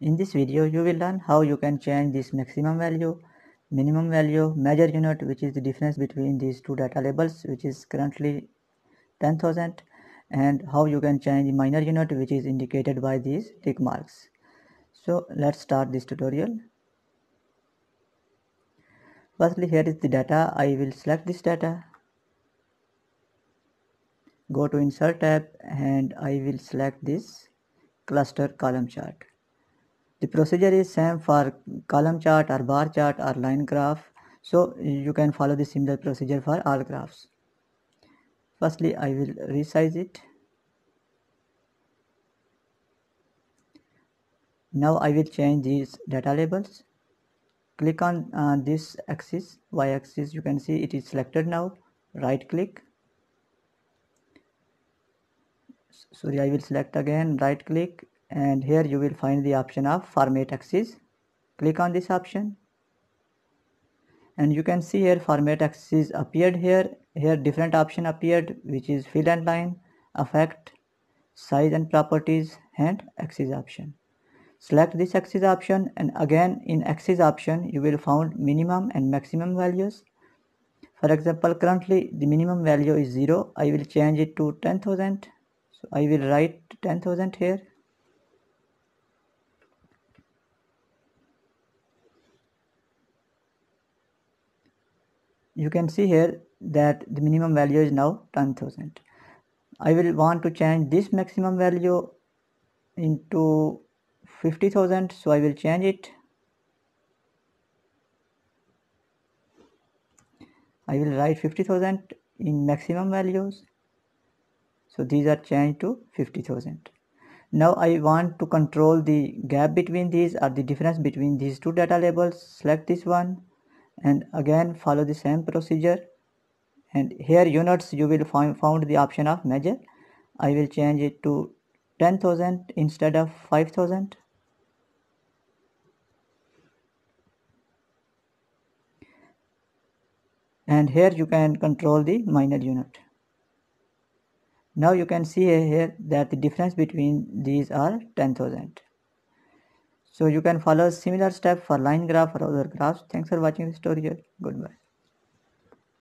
In this video, you will learn how you can change this maximum value, minimum value, measure unit which is the difference between these two data labels which is currently 10,000 and how you can change the minor unit which is indicated by these tick marks. So let's start this tutorial. Firstly here is the data, I will select this data, go to insert tab and I will select this cluster column chart. The procedure is same for column chart or bar chart or line graph. So you can follow the similar procedure for all graphs. Firstly, I will resize it. Now I will change these data labels. Click on uh, this axis, y axis, you can see it is selected now. Right click. Sorry, I will select again, right click and here you will find the option of format axis click on this option and you can see here format axis appeared here here different option appeared which is fill and line effect size and properties and axis option select this axis option and again in axis option you will find minimum and maximum values for example currently the minimum value is 0 I will change it to 10,000 so I will write 10,000 here you can see here that the minimum value is now 10000 i will want to change this maximum value into 50000 so i will change it i will write 50000 in maximum values so these are changed to 50000 now i want to control the gap between these or the difference between these two data labels select this one and again follow the same procedure and here units you will find found the option of measure I will change it to 10,000 instead of 5,000 and here you can control the minor unit now you can see here that the difference between these are 10,000 so you can follow similar step for line graph or other graphs. Thanks for watching this tutorial. Goodbye.